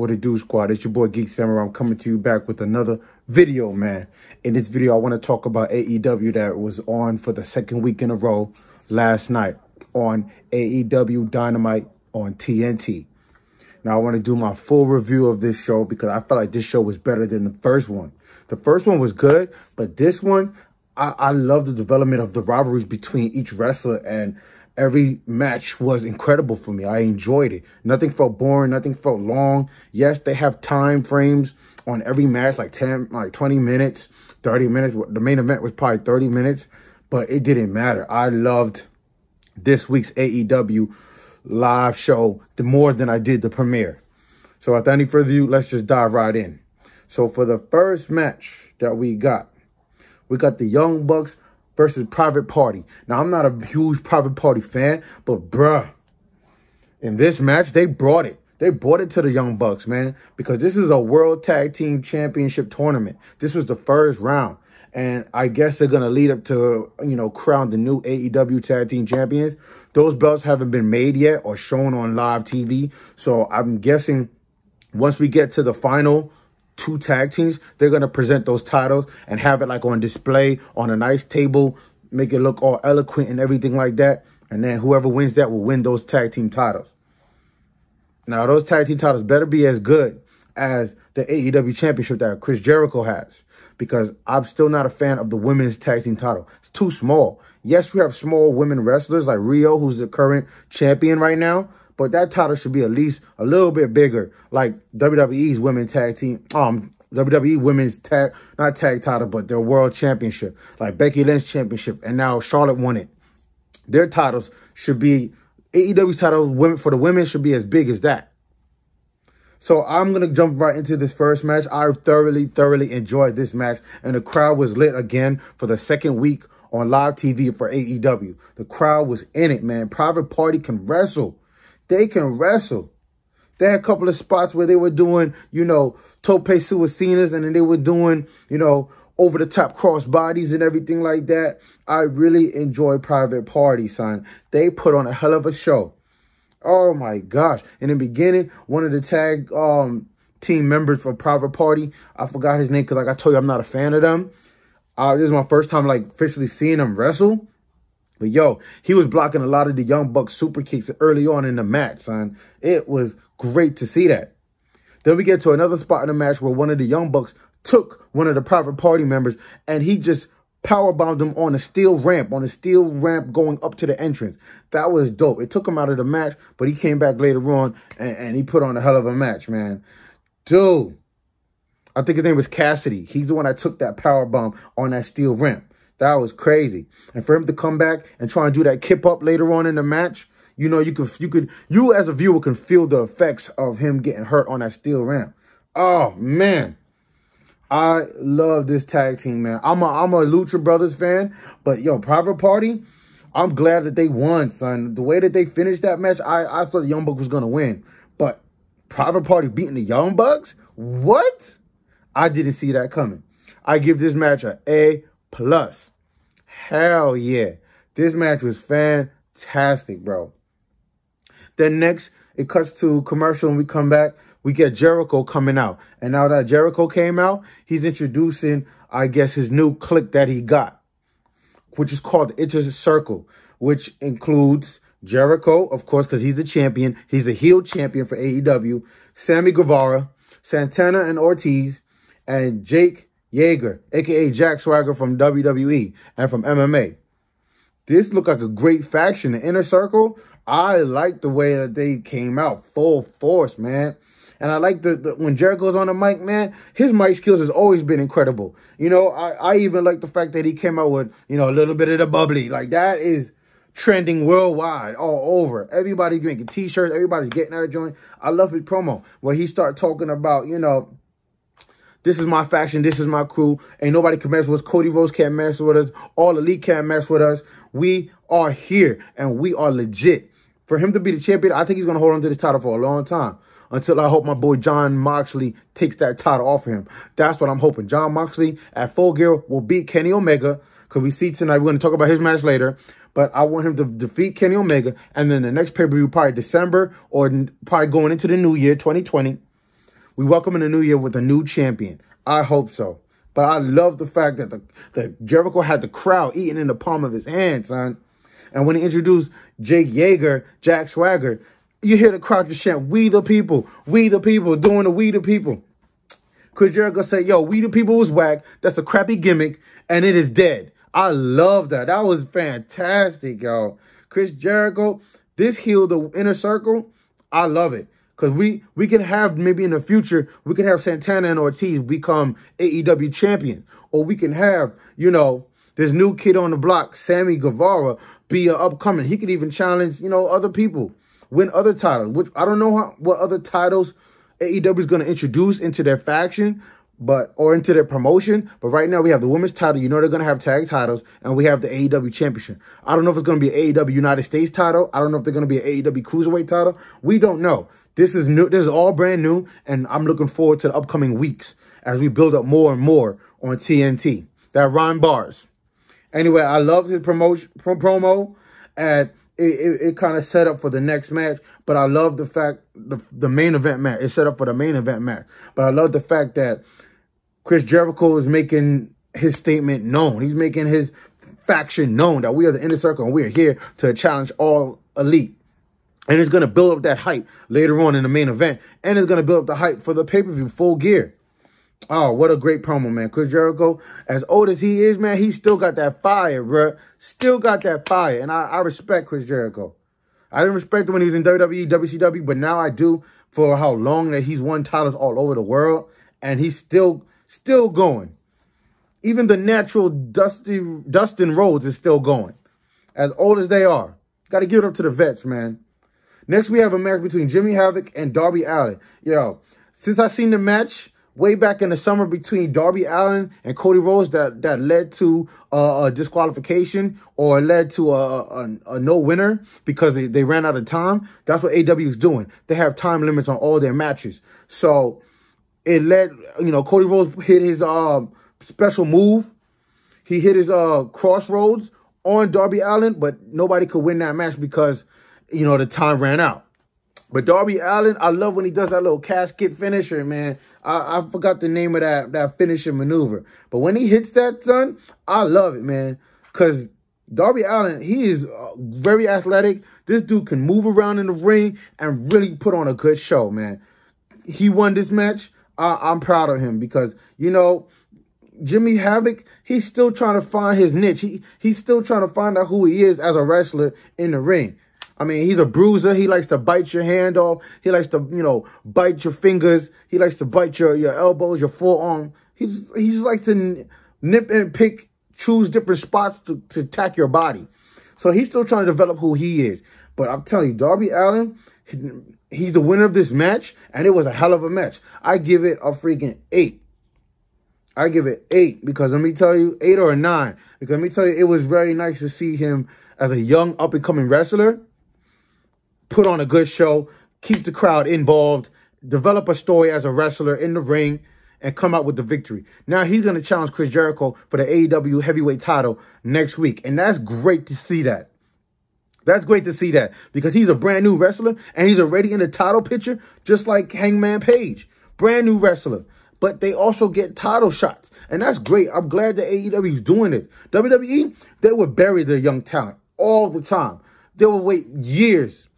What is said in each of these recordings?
What it do, squad? It's your boy Geek Samurai. I'm coming to you back with another video, man. In this video, I want to talk about AEW that was on for the second week in a row last night on AEW Dynamite on TNT. Now, I want to do my full review of this show because I felt like this show was better than the first one. The first one was good, but this one, I, I love the development of the rivalries between each wrestler and every match was incredible for me. I enjoyed it. Nothing felt boring. Nothing felt long. Yes, they have time frames on every match, like 10, like 20 minutes, 30 minutes. The main event was probably 30 minutes, but it didn't matter. I loved this week's AEW live show the more than I did the premiere. So without any further ado, let's just dive right in. So for the first match that we got, we got the Young Bucks versus Private Party. Now, I'm not a huge Private Party fan, but bruh, in this match, they brought it. They brought it to the Young Bucks, man, because this is a World Tag Team Championship tournament. This was the first round. And I guess they're going to lead up to, you know, crown the new AEW Tag Team Champions. Those belts haven't been made yet or shown on live TV. So I'm guessing once we get to the final two tag teams, they're going to present those titles and have it like on display on a nice table, make it look all eloquent and everything like that. And then whoever wins that will win those tag team titles. Now, those tag team titles better be as good as the AEW championship that Chris Jericho has because I'm still not a fan of the women's tag team title. It's too small. Yes, we have small women wrestlers like Rio, who's the current champion right now, but that title should be at least a little bit bigger, like WWE's women tag team, um, WWE women's tag, not tag title, but their world championship, like Becky Lynch championship, and now Charlotte won it. Their titles should be, AEW title women, for the women should be as big as that. So I'm going to jump right into this first match. I thoroughly, thoroughly enjoyed this match, and the crowd was lit again for the second week on live TV for AEW. The crowd was in it, man. Private Party can wrestle. They can wrestle. They had a couple of spots where they were doing, you know, tope suicinas and then they were doing, you know, over the top cross bodies and everything like that. I really enjoy Private Party, son. They put on a hell of a show. Oh my gosh. In the beginning, one of the tag um team members for Private Party, I forgot his name because like I told you, I'm not a fan of them. Uh, this is my first time like officially seeing them wrestle. But yo, he was blocking a lot of the Young Bucks super kicks early on in the match, son. It was great to see that. Then we get to another spot in the match where one of the Young Bucks took one of the private party members and he just powerbombed him on a steel ramp, on a steel ramp going up to the entrance. That was dope. It took him out of the match, but he came back later on and, and he put on a hell of a match, man. Dude, I think his name was Cassidy. He's the one that took that power bomb on that steel ramp. That was crazy. And for him to come back and try and do that kip up later on in the match, you know, you could, you could, you as a viewer can feel the effects of him getting hurt on that steel ramp. Oh man. I love this tag team, man. I'm a, I'm a Lucha Brothers fan, but yo, Private Party, I'm glad that they won, son. The way that they finished that match, I, I thought the Young Bucks was going to win. But Private Party beating the Young Bucks? What? I didn't see that coming. I give this match a A plus. Hell yeah. This match was fantastic, bro. Then next, it cuts to commercial and we come back. We get Jericho coming out. And now that Jericho came out, he's introducing, I guess, his new clique that he got, which is called the Inter Circle, which includes Jericho, of course, because he's a champion. He's a heel champion for AEW. Sammy Guevara, Santana and Ortiz, and Jake Jaeger, aka Jack Swagger from WWE and from MMA. This looked like a great faction. The Inner Circle, I like the way that they came out full force, man. And I like the, the, when Jericho's on the mic, man, his mic skills has always been incredible. You know, I, I even like the fact that he came out with, you know, a little bit of the bubbly. Like that is trending worldwide, all over. Everybody's drinking t-shirts, everybody's getting out of joint. I love his promo where he start talking about, you know, this is my faction. This is my crew. Ain't nobody can mess with us. Cody Rose can't mess with us. All Elite can't mess with us. We are here and we are legit. For him to be the champion, I think he's going to hold on to the title for a long time until I hope my boy John Moxley takes that title off of him. That's what I'm hoping. John Moxley at Full Gear will beat Kenny Omega because we see tonight. We're going to talk about his match later. But I want him to defeat Kenny Omega. And then the next pay-per-view, probably December or probably going into the new year, 2020. We welcome in the new year with a new champion. I hope so. But I love the fact that the, Jericho had the crowd eating in the palm of his hand, son. And when he introduced Jake Yeager, Jack Swagger, you hear the crowd just chant, we the people, we the people, doing the we the people. Chris Jericho said, yo, we the people was whack. That's a crappy gimmick, and it is dead. I love that. That was fantastic, y'all. Chris Jericho, this healed the inner circle. I love it. Because we, we can have, maybe in the future, we can have Santana and Ortiz become AEW champion. Or we can have, you know, this new kid on the block, Sammy Guevara, be an upcoming. He could even challenge, you know, other people, win other titles. Which I don't know how, what other titles AEW is going to introduce into their faction, but or into their promotion. But right now we have the women's title. You know they're going to have tag titles, and we have the AEW championship. I don't know if it's going to be AEW United States title. I don't know if they're going to be an AEW Cruiserweight title. We don't know. This is new. This is all brand new, and I'm looking forward to the upcoming weeks as we build up more and more on TNT. That Ron Bars. Anyway, I love his promotion promo, and it, it, it kind of set up for the next match. But I love the fact the the main event match. It set up for the main event match. But I love the fact that Chris Jericho is making his statement known. He's making his faction known that we are the inner circle and we are here to challenge all elite. And it's going to build up that hype later on in the main event. And it's going to build up the hype for the pay-per-view, full gear. Oh, what a great promo, man. Chris Jericho, as old as he is, man, he still got that fire, bro. Still got that fire. And I, I respect Chris Jericho. I didn't respect him when he was in WWE, WCW, but now I do for how long that he's won titles all over the world. And he's still, still going. Even the natural Dusty, Dustin Rhodes is still going. As old as they are. Got to give it up to the vets, man. Next, we have a match between Jimmy Havoc and Darby Allen. Yo, since I seen the match way back in the summer between Darby Allen and Cody Rhodes that, that led to uh, a disqualification or led to a, a, a no winner because they, they ran out of time, that's what AW is doing. They have time limits on all their matches. So it led, you know, Cody Rhodes hit his uh, special move. He hit his uh, crossroads on Darby Allen, but nobody could win that match because – you know, the time ran out. But Darby Allen, I love when he does that little casket finisher, man. I, I forgot the name of that, that finishing maneuver. But when he hits that, son, I love it, man. Because Darby Allen, he is uh, very athletic. This dude can move around in the ring and really put on a good show, man. He won this match. I'm proud of him because, you know, Jimmy Havoc, he's still trying to find his niche. He, he's still trying to find out who he is as a wrestler in the ring. I mean, he's a bruiser. He likes to bite your hand off. He likes to, you know, bite your fingers. He likes to bite your, your elbows, your forearm. He's, he just likes to nip and pick, choose different spots to, to attack your body. So he's still trying to develop who he is. But I'm telling you, Darby Allen, he, he's the winner of this match, and it was a hell of a match. I give it a freaking eight. I give it eight because let me tell you, eight or a nine. Because let me tell you, it was very nice to see him as a young up and coming wrestler put on a good show, keep the crowd involved, develop a story as a wrestler in the ring, and come out with the victory. Now he's going to challenge Chris Jericho for the AEW heavyweight title next week. And that's great to see that. That's great to see that because he's a brand new wrestler and he's already in the title picture, just like Hangman Page. Brand new wrestler. But they also get title shots. And that's great. I'm glad the AEW is doing it. WWE, they would bury their young talent all the time. They would wait years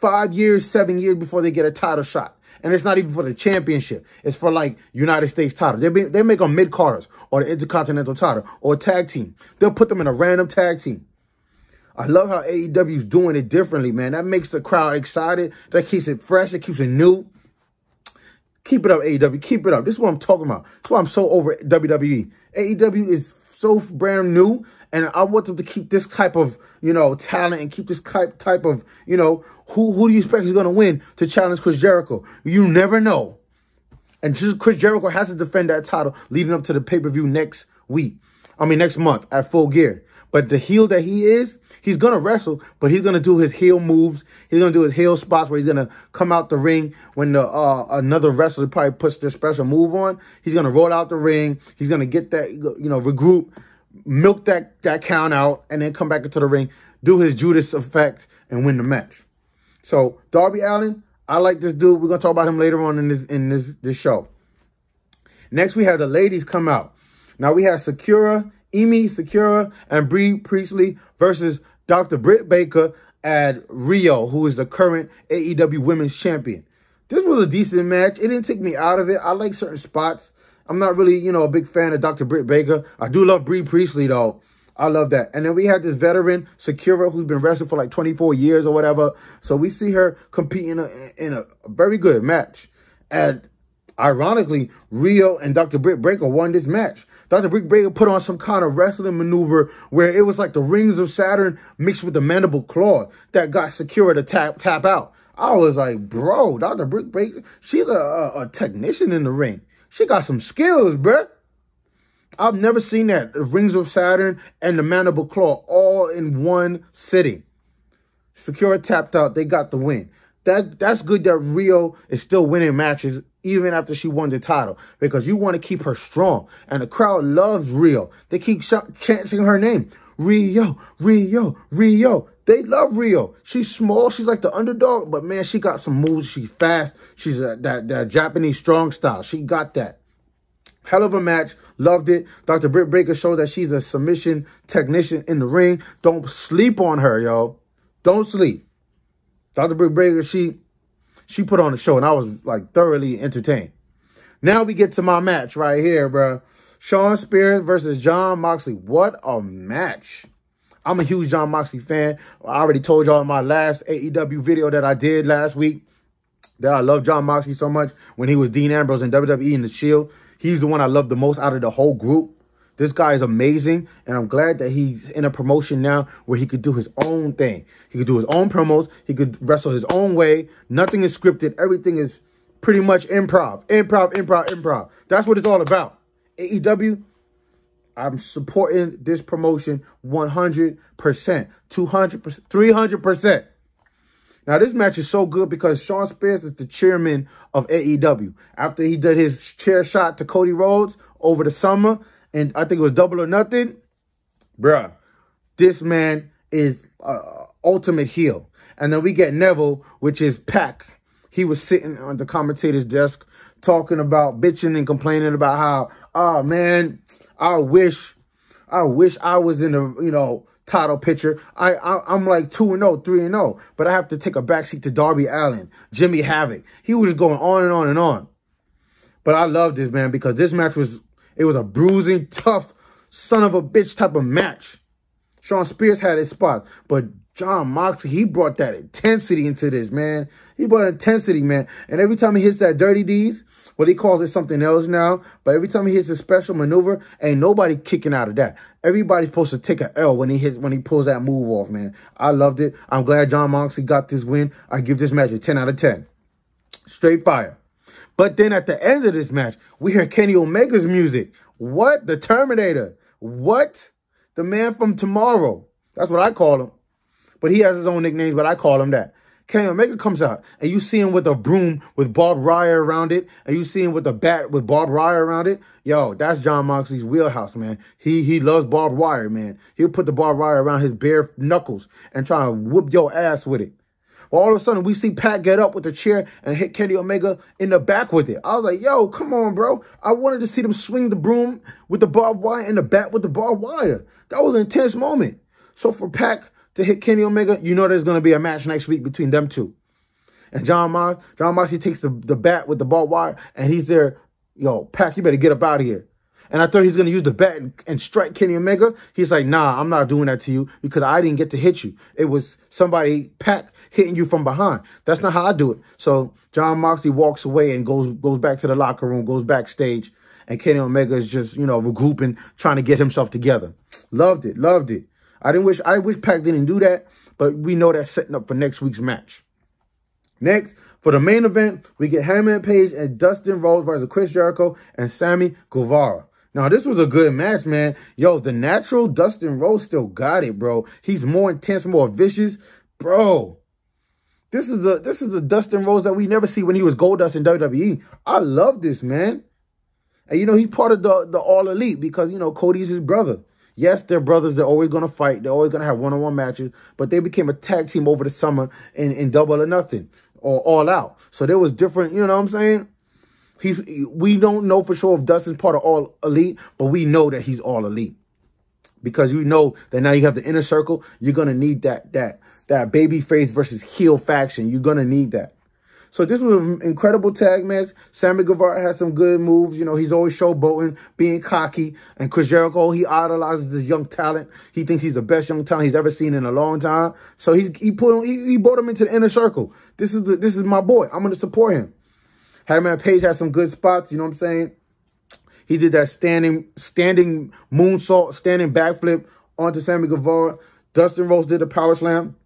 five years, seven years before they get a title shot. And it's not even for the championship. It's for like United States title. They, they make them mid-carders or the Intercontinental title or tag team. They'll put them in a random tag team. I love how AEW is doing it differently, man. That makes the crowd excited. That keeps it fresh. It keeps it new. Keep it up, AEW. Keep it up. This is what I'm talking about. That's why I'm so over WWE. AEW is so brand new. And I want them to keep this type of, you know, talent and keep this type type of, you know, who, who do you expect is going to win to challenge Chris Jericho? You never know. And just Chris Jericho has to defend that title leading up to the pay-per-view next week. I mean, next month at Full Gear. But the heel that he is, He's going to wrestle, but he's going to do his heel moves. He's going to do his heel spots where he's going to come out the ring when the uh, another wrestler probably puts their special move on. He's going to roll out the ring. He's going to get that, you know, regroup, milk that, that count out, and then come back into the ring, do his Judas effect, and win the match. So Darby Allen, I like this dude. We're going to talk about him later on in this in this, this show. Next, we have the ladies come out. Now we have Sakura, Emi Sakura, and Bree Priestley versus Dr. Britt Baker at Rio, who is the current AEW Women's Champion. This was a decent match. It didn't take me out of it. I like certain spots. I'm not really, you know, a big fan of Dr. Britt Baker. I do love Bree Priestley, though. I love that. And then we had this veteran, Sakura, who's been wrestling for like 24 years or whatever. So we see her competing in a, in a very good match. And ironically, Rio and Dr. Britt Baker won this match. Dr. Brickbreaker Baker put on some kind of wrestling maneuver where it was like the rings of Saturn mixed with the mandible claw that got Sakura to tap tap out. I was like, bro, Dr. Brickbreaker, Baker, she's a, a, a technician in the ring. She got some skills, bruh. I've never seen that. The Rings of Saturn and the Mandible Claw all in one sitting. Secure tapped out. They got the win that that's good that Rio is still winning matches even after she won the title because you want to keep her strong. And the crowd loves Rio. They keep chanting her name. Rio, Rio, Rio. They love Rio. She's small. She's like the underdog, but man, she got some moves. She's fast. She's a, that, that Japanese strong style. She got that. Hell of a match. Loved it. Dr. Britt Baker showed that she's a submission technician in the ring. Don't sleep on her, yo. Don't sleep. Dr. Britt Baker, she she put on the show, and I was like thoroughly entertained. Now we get to my match right here, bro. Sean Spears versus John Moxley. What a match. I'm a huge John Moxley fan. I already told y'all in my last AEW video that I did last week that I love John Moxley so much when he was Dean Ambrose in WWE and The Shield. He's the one I love the most out of the whole group. This guy is amazing, and I'm glad that he's in a promotion now where he could do his own thing. He could do his own promos. He could wrestle his own way. Nothing is scripted. Everything is pretty much improv, improv, improv, improv. That's what it's all about. AEW, I'm supporting this promotion 100%, 200%, 300%. Now, this match is so good because Sean Spears is the chairman of AEW. After he did his chair shot to Cody Rhodes over the summer, and I think it was Double or Nothing. Bruh, this man is uh, ultimate heel. And then we get Neville, which is Pack. He was sitting on the commentator's desk talking about bitching and complaining about how, oh man, I wish, I wish I was in the, you know, title picture. I, I am like 2 and 0, 3 and 0, but I have to take a backseat to Darby Allen, Jimmy Havoc. He was going on and on and on. But I love this man because this match was it was a bruising, tough, son of a bitch type of match. Sean Spears had his spot, but John Moxley, he brought that intensity into this, man. He brought intensity, man. And every time he hits that dirty D's, well, he calls it something else now, but every time he hits a special maneuver, ain't nobody kicking out of that. Everybody's supposed to take an L when he hits, when he pulls that move off, man. I loved it. I'm glad John Moxley got this win. I give this match a 10 out of 10. Straight fire. But then at the end of this match, we hear Kenny Omega's music. What? The Terminator. What? The man from tomorrow. That's what I call him. But he has his own nickname, but I call him that. Kenny Omega comes out, and you see him with a broom with barbed wire around it, and you see him with a bat with barbed wire around it. Yo, that's John Moxley's wheelhouse, man. He he loves barbed wire, man. He'll put the barbed wire around his bare knuckles and try to whoop your ass with it. Well, all of a sudden, we see Pat get up with the chair and hit Kenny Omega in the back with it. I was like, yo, come on, bro. I wanted to see them swing the broom with the barbed wire and the bat with the barbed wire. That was an intense moment. So for Pat to hit Kenny Omega, you know there's going to be a match next week between them two. And John Mox, John he takes the, the bat with the barbed wire, and he's there, yo, Pat, you better get up out of here. And I thought he's going to use the bat and, and, strike Kenny Omega. He's like, nah, I'm not doing that to you because I didn't get to hit you. It was somebody, Pat." hitting you from behind. That's not how I do it. So John Moxley walks away and goes goes back to the locker room, goes backstage, and Kenny Omega is just, you know, regrouping, trying to get himself together. Loved it, loved it. I didn't wish I wish Pac didn't do that, but we know that's setting up for next week's match. Next, for the main event, we get Hammond Page and Dustin Rhodes versus Chris Jericho and Sammy Guevara. Now, this was a good match, man. Yo, the natural Dustin Rhodes still got it, bro. He's more intense, more vicious. Bro, this is the this is the Dustin Rose that we never see when he was gold dust in WWE. I love this man. And you know, he's part of the the all elite because you know Cody's his brother. Yes, they're brothers, they're always gonna fight, they're always gonna have one-on-one -on -one matches, but they became a tag team over the summer in, in double or nothing or all out. So there was different, you know what I'm saying? He's we don't know for sure if Dustin's part of all elite, but we know that he's all elite because you know that now you have the inner circle. You're gonna need that that that baby face versus heel faction. You're going to need that. So this was an incredible tag match. Sammy Guevara had some good moves. You know, he's always showboating, being cocky. And Chris Jericho, he idolizes this young talent. He thinks he's the best young talent he's ever seen in a long time. So he he put him, he, he brought him into the inner circle. This is the, this is my boy. I'm going to support him. Hangman Page had some good spots. You know what I'm saying? He did that standing standing moonsault, standing backflip onto Sammy Guevara. Dustin Rose did a power slam.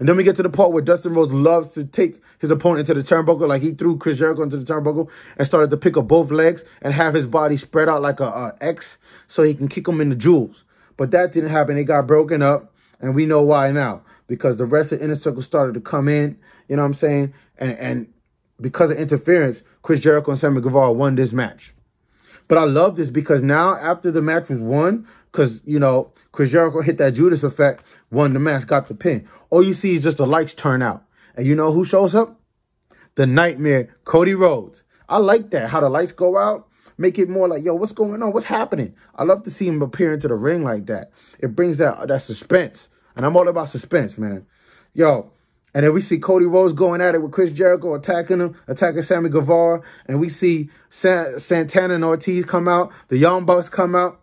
And then we get to the part where Dustin Rhodes loves to take his opponent to the turnbuckle. Like he threw Chris Jericho into the turnbuckle and started to pick up both legs and have his body spread out like a, a X so he can kick him in the jewels. But that didn't happen. It got broken up. And we know why now. Because the rest of the Inner Circle started to come in. You know what I'm saying? And, and because of interference, Chris Jericho and Sammy Guevara won this match. But I love this because now after the match was won, because, you know, Chris Jericho hit that Judas effect, won the match, got the pin. All you see is just the lights turn out. And you know who shows up? The nightmare, Cody Rhodes. I like that, how the lights go out. Make it more like, yo, what's going on? What's happening? I love to see him appear into the ring like that. It brings that, that suspense. And I'm all about suspense, man. Yo, and then we see Cody Rhodes going at it with Chris Jericho attacking him, attacking Sammy Guevara. And we see San Santana and Ortiz come out. The Young Bucks come out.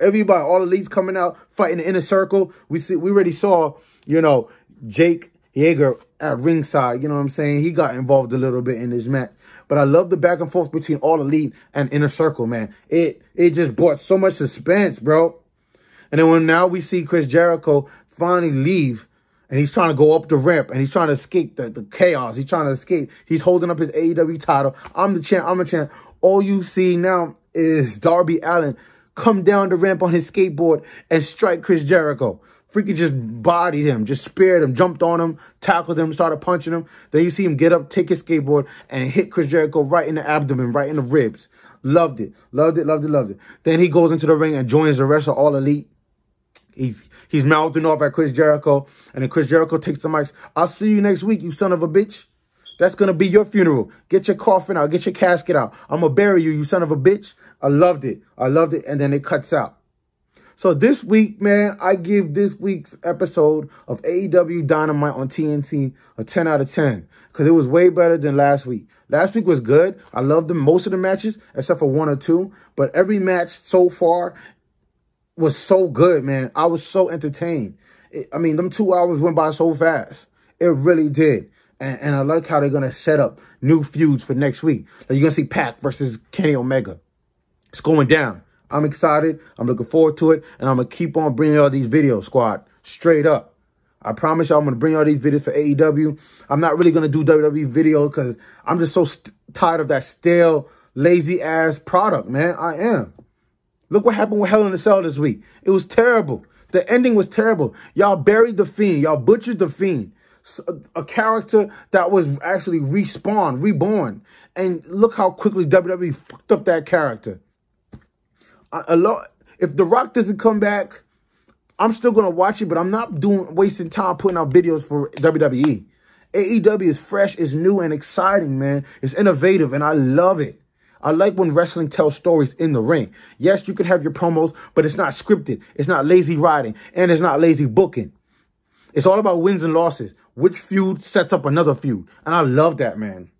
Everybody, all the leads coming out, fighting the inner circle. We see, we already saw, you know, Jake Yeager at ringside. You know what I'm saying? He got involved a little bit in this match. But I love the back and forth between all elite and inner circle, man. It it just brought so much suspense, bro. And then when now we see Chris Jericho finally leave and he's trying to go up the ramp and he's trying to escape the, the chaos. He's trying to escape. He's holding up his AEW title. I'm the champ. I'm the champ. All you see now is Darby Allen come down the ramp on his skateboard and strike Chris Jericho. Freaking just bodied him, just speared him, jumped on him, tackled him, started punching him. Then you see him get up, take his skateboard, and hit Chris Jericho right in the abdomen, right in the ribs. Loved it. Loved it, loved it, loved it. Then he goes into the ring and joins the rest of All Elite. He's he's mouthing off at Chris Jericho. And then Chris Jericho takes the mics. I'll see you next week, you son of a bitch. That's going to be your funeral. Get your coffin out. Get your casket out. I'm going to bury you, you son of a bitch. I loved it. I loved it. And then it cuts out. So this week, man, I give this week's episode of AEW Dynamite on TNT a 10 out of 10 because it was way better than last week. Last week was good. I loved the, most of the matches except for one or two, but every match so far was so good, man. I was so entertained. It, I mean, them two hours went by so fast. It really did. And, and I like how they're going to set up new feuds for next week. Like you're going to see Pac versus Kenny Omega. It's going down. I'm excited. I'm looking forward to it. And I'm going to keep on bringing all these videos, squad. Straight up. I promise y'all I'm going to bring all these videos for AEW. I'm not really going to do WWE video, because I'm just so tired of that stale, lazy-ass product, man. I am. Look what happened with Hell in a Cell this week. It was terrible. The ending was terrible. Y'all buried The Fiend. Y'all butchered The Fiend. A character that was actually respawned, reborn. And look how quickly WWE fucked up that character a lot. If The Rock doesn't come back, I'm still gonna watch it, but I'm not doing wasting time putting out videos for WWE. AEW is fresh, is new, and exciting, man. It's innovative, and I love it. I like when wrestling tells stories in the ring. Yes, you can have your promos, but it's not scripted. It's not lazy writing, and it's not lazy booking. It's all about wins and losses. Which feud sets up another feud, and I love that, man.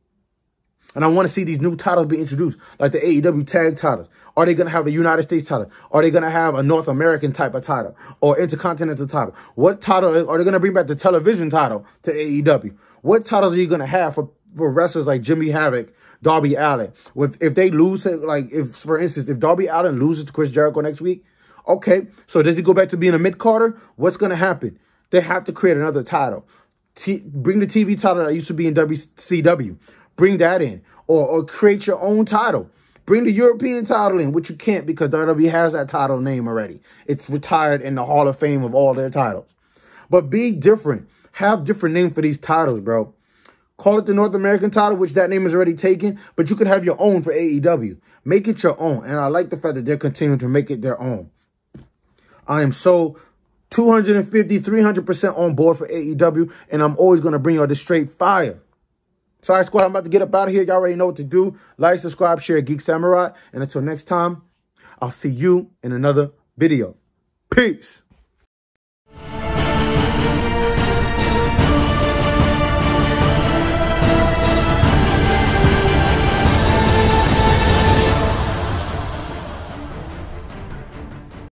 And I want to see these new titles be introduced, like the AEW tag titles. Are they going to have a United States title? Are they going to have a North American type of title or intercontinental title? What title are they going to bring back the television title to AEW? What titles are you going to have for, for wrestlers like Jimmy Havoc, Darby Allen? If, if they lose, like if for instance, if Darby Allen loses to Chris Jericho next week, okay, so does he go back to being a mid-carter? What's going to happen? They have to create another title. T bring the TV title that used to be in WCW. Bring that in. Or, or create your own title. Bring the European title in, which you can't because WWE has that title name already. It's retired in the Hall of Fame of all their titles. But be different. Have different name for these titles, bro. Call it the North American title, which that name is already taken, but you could have your own for AEW. Make it your own. And I like the fact that they're continuing to make it their own. I am so 250, 300% on board for AEW, and I'm always going to bring y'all the straight fire. Sorry, squad, I'm about to get up out of here. Y'all already know what to do. Like, subscribe, share, Geek Samurai. And until next time, I'll see you in another video. Peace.